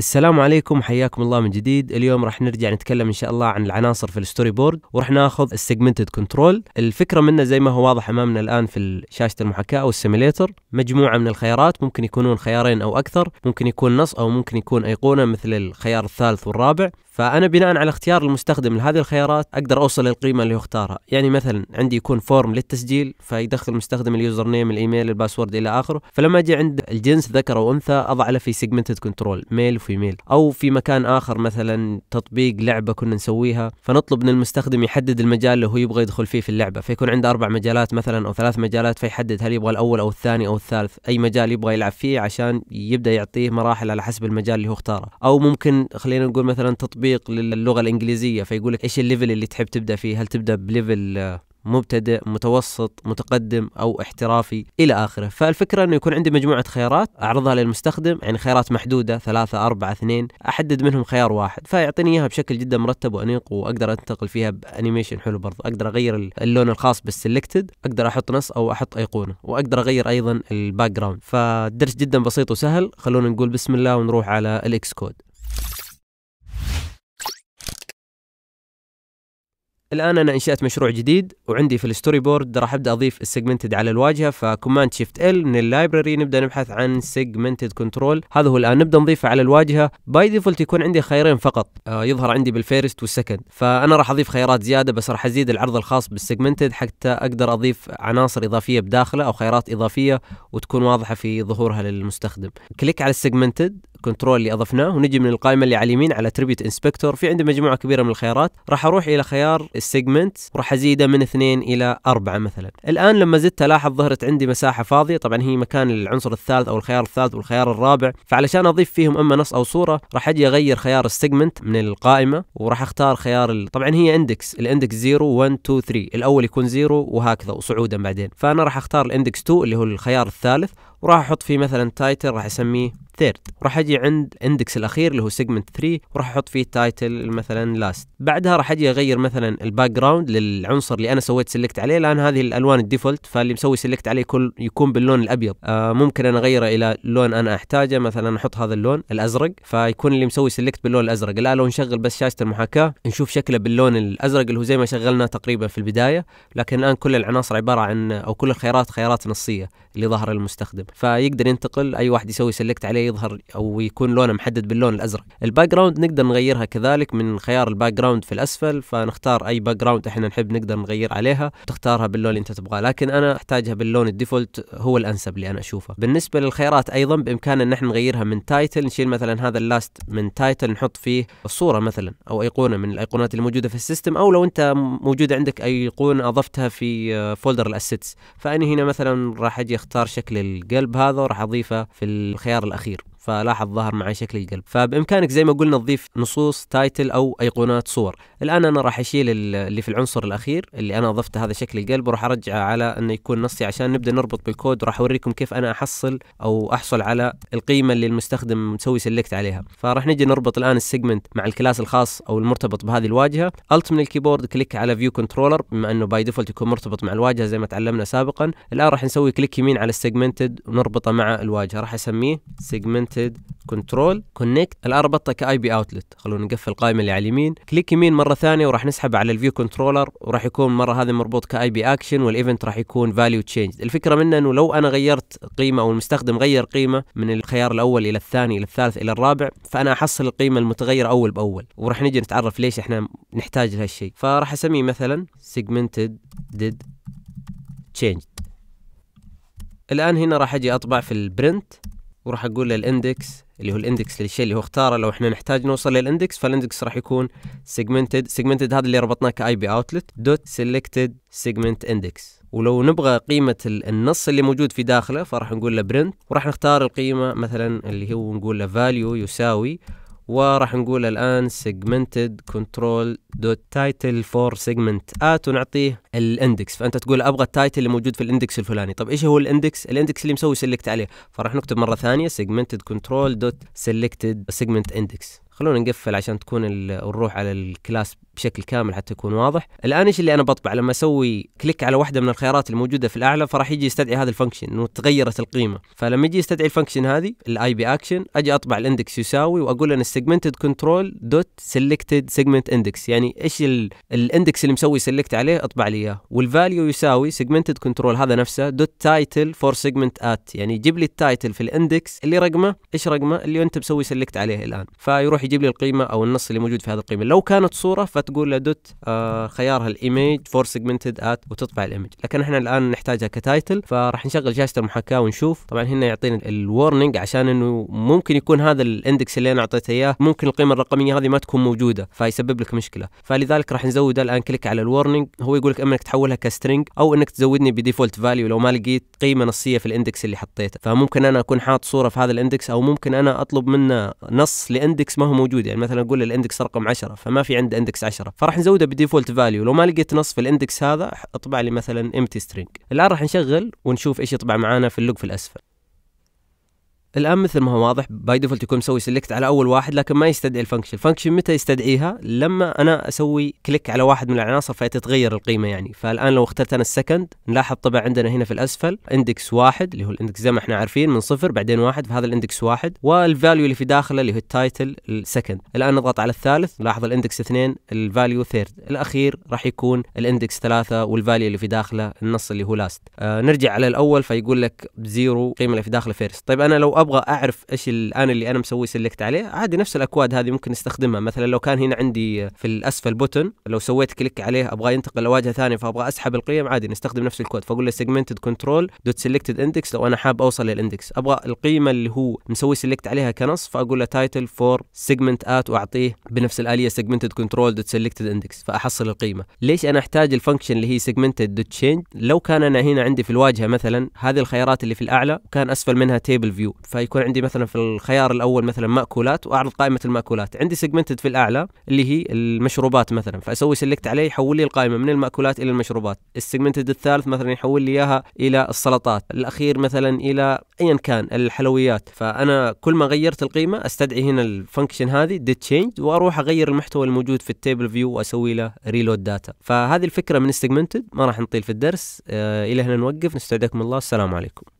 السلام عليكم حياكم الله من جديد اليوم راح نرجع نتكلم ان شاء الله عن العناصر في الستوري بورد وراح ناخذ السيجمنتد كنترول الفكره منه زي ما هو واضح امامنا الان في شاشه المحاكاه او السيميليتر مجموعه من الخيارات ممكن يكونون خيارين او اكثر ممكن يكون نص او ممكن يكون ايقونه مثل الخيار الثالث والرابع فانا بناء على اختيار المستخدم لهذه الخيارات اقدر اوصل للقيمه اللي هو اختارها يعني مثلا عندي يكون فورم للتسجيل فيدخل المستخدم اليوزر نيم الايميل الباسورد الى اخره فلما اجي عند الجنس ذكر او انثى اضع له في سيجمنتد كنترول ميل وفيميل او في مكان اخر مثلا تطبيق لعبه كنا نسويها فنطلب من المستخدم يحدد المجال اللي هو يبغى يدخل فيه في اللعبه فيكون عنده اربع مجالات مثلا او ثلاث مجالات فيحدد هل يبغى الاول او الثاني او الثالث اي مجال يبغى يلعب فيه عشان يبدا يعطيه مراحل على حسب المجال اللي هو اختاره او ممكن خلينا نقول مثلا تطبيق تطبيق للغه الانجليزيه فيقول لك ايش الليفل اللي تحب تبدا فيه هل تبدا بليفل آه، مبتدئ متوسط متقدم او احترافي الى اخره فالفكره انه يكون عندي مجموعه خيارات اعرضها للمستخدم يعني خيارات محدوده ثلاثة أربعة اثنين احدد منهم خيار واحد فيعطيني اياها بشكل جدا مرتب وانيق واقدر انتقل فيها بانيميشن حلو برضه اقدر اغير اللون الخاص بالسلكتد اقدر احط نص او احط ايقونه واقدر اغير ايضا الباك جراوند فالدرس جدا بسيط وسهل خلونا نقول بسم الله ونروح على الاكس كود الان انا انشات مشروع جديد وعندي في الستوري بورد راح ابدا اضيف السيجمنتد على الواجهه فكوماند شيفت ال من اللايبرري نبدا نبحث عن سيجمنتد كنترول هذا هو الان نبدا نضيفه على الواجهه باي ديفولت يكون عندي خيارين فقط آه يظهر عندي بالفيرست والسكند فانا راح اضيف خيارات زياده بس راح ازيد العرض الخاص بالسيجمنتد حتى اقدر اضيف عناصر اضافيه بداخله او خيارات اضافيه وتكون واضحه في ظهورها للمستخدم كليك على السيجمنتد كنترول اللي اضفناه ونجي من القائمه اللي على اليمين على تريبيوت انسبكتور في عندي مجموعه كبيره من الخيارات راح اروح الى خيار السيجمنت وراح ازيده من اثنين الى اربعه مثلا الان لما زدت الاحظ ظهرت عندي مساحه فاضيه طبعا هي مكان العنصر الثالث او الخيار الثالث والخيار الرابع فعلشان اضيف فيهم اما نص او صوره راح اجي اغير خيار السيجمنت من القائمه وراح اختار خيار ال... طبعا هي اندكس الاندكس 0 1 2 3 الاول يكون 0 وهكذا وصعودا بعدين فانا راح اختار الاندكس 2 اللي هو الخيار الثالث وراح احط فيه مثلا تايتل راح اسميه ثيرد راح اجي عند الاندكس الاخير اللي هو سيجمنت 3 وراح احط فيه تايتل مثلا لاست بعدها راح اجي اغير مثلا الباك جراوند للعنصر اللي انا سويت سيلكت عليه لان هذه الالوان الديفولت فاللي مسوي سيلكت عليه كل يكون باللون الابيض آه ممكن انا اغيره الى لون انا احتاجه مثلا احط هذا اللون الازرق فيكون اللي مسوي سيلكت باللون الازرق الان لو نشغل بس شاشه المحاكاه نشوف شكله باللون الازرق اللي هو زي ما شغلناه تقريبا في البدايه لكن الان كل العناصر عباره عن او كل الخيارات خيارات نصيه اللي ظهر للمستخدم فيقدر ينتقل اي واحد يسوي سيلكت عليه يظهر او يكون لونه محدد باللون الازرق الباك جراوند نقدر نغيرها كذلك من خيار الباك جراوند في الاسفل فنختار اي باك جراوند احنا نحب نقدر نغير عليها تختارها باللون اللي انت تبغاه لكن انا احتاجها باللون الديفولت هو الانسب اللي انا اشوفه بالنسبه للخيارات ايضا بامكاننا ان احنا نغيرها من تايتل نشيل مثلا هذا اللاست من تايتل نحط فيه صوره مثلا او ايقونه من الايقونات الموجوده في السيستم او لو انت موجود عندك ايقونه اضفتها في فولدر الاسيتس فاني هنا مثلا راح اجي اختار شكل القلب هذا وراح اضيفه في الخيار الاخير فلاحظ ظهر معي شكل القلب فبامكانك زي ما قلنا تضيف نصوص تايتل او ايقونات صور الان انا راح اشيل اللي في العنصر الاخير اللي انا اضفته هذا شكل القلب وراح ارجعه على انه يكون نصي عشان نبدا نربط بالكود وراح اوريكم كيف انا احصل او احصل على القيمه اللي المستخدم مسوي سيلكت عليها فراح نجي نربط الان السيجمنت مع الكلاس الخاص او المرتبط بهذه الواجهه الت من الكيبورد كليك على فيو كنترولر بما انه باي ديفولت يكون مرتبط مع الواجهه زي ما تعلمنا سابقا الان راح نسوي كليك يمين على السيجمنتد ونربطه مع الواجهه راح اسميه سيجمنت كونكتد كنترول كونكت الاربطه كاي بي اوتلت خلونا نقفل القائمه اللي على اليمين كليك يمين مره ثانيه وراح نسحب على الفيو كنترولر وراح يكون مره هذا مربوط كاي بي اكشن والايفنت راح يكون فاليو تشينج الفكره منه انه لو انا غيرت قيمه او المستخدم غير قيمه من الخيار الاول الى الثاني الى الثالث الى الرابع فانا احصل القيمه المتغيره اول باول وراح نجي نتعرف ليش احنا نحتاج لهالشيء فراح اسميه مثلا سيجمنتد ديد تشينج الان هنا راح اجي اطبع في البرنت وراح اقول له الاندكس اللي هو الاندكس للشيء اللي هو اختاره لو احنا نحتاج نوصل للاندكس فالاندكس راح يكون سيجمنتد سيجمنتد هذا اللي ربطناه كاي بي اوتلت دوت سيلكتد سيجمنت اندكس ولو نبغى قيمة النص اللي موجود في داخله فراح نقول له برنت وراح نختار القيمة مثلا اللي هو نقول له فاليو يساوي وراح نقول الآن سيجمنتد كنترول دوت تايتل فور سيجمنت ات ونعطيه الاندكس فأنت تقول أبغى التايتل اللي موجود في الاندكس الفلاني طب إيش هو الاندكس؟ الاندكس اللي مسوي سيلكت عليه فراح نكتب مرة ثانية سيجمنتد كنترول دوت سيلكتد سيجمنت اندكس خلونا نقفل عشان تكون نروح على الكلاس بشكل كامل حتى يكون واضح الان ايش اللي انا بطبع لما اسوي كليك على واحده من الخيارات الموجوده في الاعلى فراح يجي يستدعي هذا الفانكشن وتغيرت القيمه فلما يجي يستدعي الفانكشن هذه الاي بي اكشن اجي اطبع الاندكس يساوي واقول ان السيجمنتد كنترول دوت سيلكتد سيجمنت اندكس يعني ايش الاندكس اللي مسوي سيلكت عليه اطبع لي اياه والفاليو يساوي سيجمنتد كنترول هذا نفسه دوت تايتل فور سيجمنت ات يعني جيب لي التايتل في الاندكس اللي رقمه ايش رقمه اللي انت مسوي سيلكت عليه الان فيروح يجيب لي القيمه او النص اللي موجود في هذه القيمه لو كانت صوره فتقول له دوت آه، خيارها الايميج فور سيجمنتد ات وتطبع الايمج لكن احنا الان نحتاجها كتايتل فراح نشغل شاشه المحاكاه ونشوف طبعا هنا يعطينا الورنينج عشان انه ممكن يكون هذا الاندكس اللي انا اعطيته اياه ممكن القيمه الرقميه هذه ما تكون موجوده فيسبب لك مشكله فلذلك راح نزود الان كليك على الورنينج هو يقول لك اما انك تحولها كسترنج او انك تزودني بديفولت فاليو لو ما لقيت قيمه نصيه في الاندكس اللي حطيته فممكن انا اكون حاط صوره في هذا الاندكس او ممكن انا اطلب منه نص لاندكس ما هو موجود يعني مثلا اقول الاندكس رقم 10 فما في عند اندكس 10 فراح نزوده بديفولت فاليو لو ما لقيت نص في الاندكس هذا اطبع لي مثلا امتي سترينج الان راح نشغل ونشوف ايش يطبع معانا في اللوج في الاسفل الان مثل ما هو واضح باي ديفولت يكون مسوي سيلكت على اول واحد لكن ما يستدعي الفانكشن، الفانكشن متى يستدعيها؟ لما انا اسوي كليك على واحد من العناصر فتتغير القيمه يعني، فالان لو اخترت انا السكند نلاحظ طبعا عندنا هنا في الاسفل اندكس واحد اللي هو الاندكس زي ما احنا عارفين من صفر بعدين واحد فهذا الاندكس واحد والفاليو اللي في داخله اللي هو التايتل السكند، الان نضغط على الثالث نلاحظ الاندكس اثنين الفاليو ثيرد، الاخير راح يكون الاندكس ثلاثه والفاليو اللي في داخله النص اللي هو لاست. آه نرجع على الاول فيقول لك زيرو القيمه اللي في داخله فيرست، طيب انا لو وابغى اعرف ايش الان اللي انا مسوي سلكت عليه عادي نفس الاكواد هذه ممكن نستخدمها مثلا لو كان هنا عندي في الاسفل بوتن لو سويت كليك عليه ابغى ينتقل لواجهه ثانيه فابغى اسحب القيم عادي نستخدم نفس الكود فاقول له سيجمنتد كنترول دوت سلكتد اندكس لو انا حاب اوصل للاندكس ابغى القيمه اللي هو مسوي سلكت عليها كنص فاقول له تايتل فور سيجمنت ات واعطيه بنفس الاليه سيجمنتد كنترول دوت سلكتد اندكس فاحصل القيمه ليش انا احتاج الفانكشن اللي هي سيجمنتد دوت تشينج لو كان انا هنا عندي في الواجهه مثلا هذه الخيارات اللي في الاعلى كان اسفل منها تيبل فيو فيكون عندي مثلا في الخيار الاول مثلا ماكولات واعرض قائمه الماكولات عندي سيجمنتد في الاعلى اللي هي المشروبات مثلا فاسوي سيلكت عليه يحول لي القائمه من الماكولات الى المشروبات السيجمنتد الثالث مثلا يحول لي اياها الى السلطات الاخير مثلا الى ايا كان الحلويات فانا كل ما غيرت القيمه استدعي هنا الفانكشن هذه ديت تشينج واروح اغير المحتوى الموجود في التيبل فيو واسوي له ريلود داتا فهذه الفكره من السيجمنتد ما راح نطيل في الدرس آه، الى هنا نوقف نستودعكم الله السلام عليكم